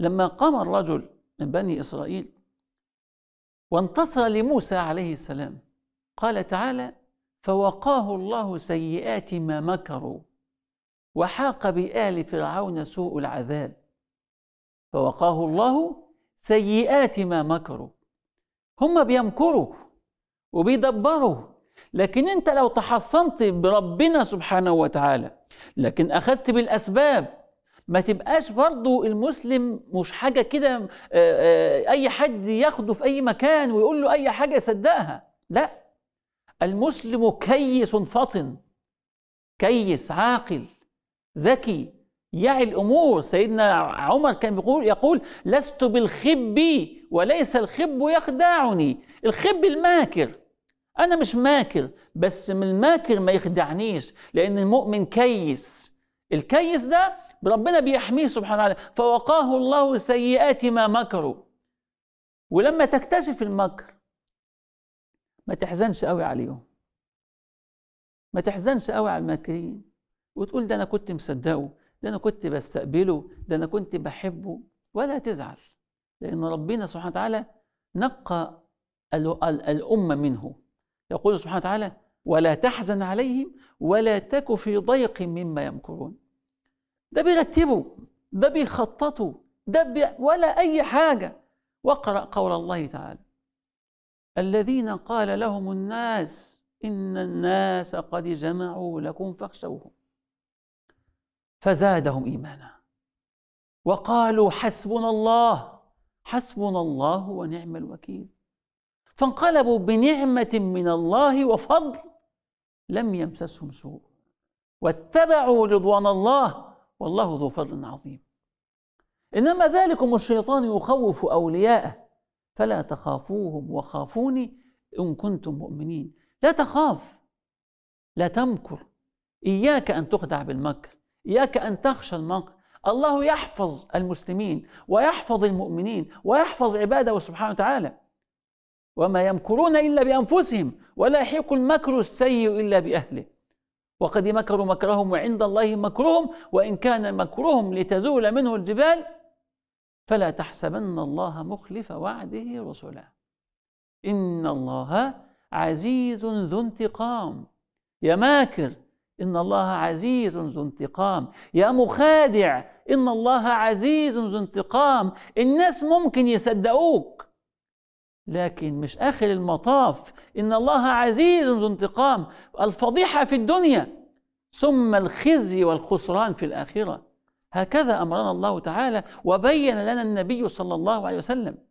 لما قام الرجل من بني إسرائيل وانتصر لموسى عليه السلام قال تعالى فوقاه الله سيئات ما مكروا وحاق بآل فرعون سوء العذاب فوقاه الله سيئات ما مكروا هم بيمكروا وبيدبروا لكن انت لو تحصنت بربنا سبحانه وتعالى لكن اخذت بالاسباب ما تبقاش برضو المسلم مش حاجة كده آه، آه، أي حد ياخده في أي مكان ويقول له أي حاجة يصدقها لا المسلم كيس فطن كيس عاقل ذكي يعي الأمور سيدنا عمر كان بيقول يقول لست بالخب وليس الخب يخدعني الخب الماكر أنا مش ماكر بس من الماكر ما يخدعنيش لأن المؤمن كيس الكيس ده ربنا بيحميه سبحانه وتعالى فوقاه الله سيئات ما مكروا ولما تكتشف المكر ما تحزنش قوي عليهم ما تحزنش قوي على الماكرين وتقول ده انا كنت مصدقه ده انا كنت بستقبله ده انا كنت بحبه ولا تزعل لان ربنا سبحانه وتعالى نقى الامه منه يقول سبحانه وتعالى ولا تحزن عليهم ولا تك في ضيق مما يمكرون ده بيرتبوا ده بيخططوا ده بي ولا أي حاجة واقرأ قول الله تعالى الذين قال لهم الناس إن الناس قد جمعوا لكم فاخشوهم فزادهم إيمانا وقالوا حسبنا الله حسبنا الله ونعم الوكيل فانقلبوا بنعمة من الله وفضل لم يمسسهم سوء واتبعوا رضوان الله والله ذو فضل عظيم انما ذلكم الشيطان يخوف اولياءه فلا تخافوهم وخافوني ان كنتم مؤمنين لا تخاف لا تمكر اياك ان تخدع بالمكر اياك ان تخشى المكر الله يحفظ المسلمين ويحفظ المؤمنين ويحفظ عباده سبحانه وتعالى وما يمكرون إلا بأنفسهم ولا يحيق المكر السيء إلا بأهله وقد مكروا مكرهم وعند الله مكرهم وإن كان مكرهم لتزول منه الجبال فلا تحسبن الله مخلف وعده رسله إن الله عزيز ذو انتقام يا ماكر إن الله عزيز ذو انتقام يا مخادع إن الله عزيز ذو انتقام الناس ممكن يصدقوك لكن مش آخر المطاف إن الله عزيز ذو انتقام الفضيحة في الدنيا ثم الخزي والخسران في الآخرة هكذا أمرنا الله تعالى وبين لنا النبي صلى الله عليه وسلم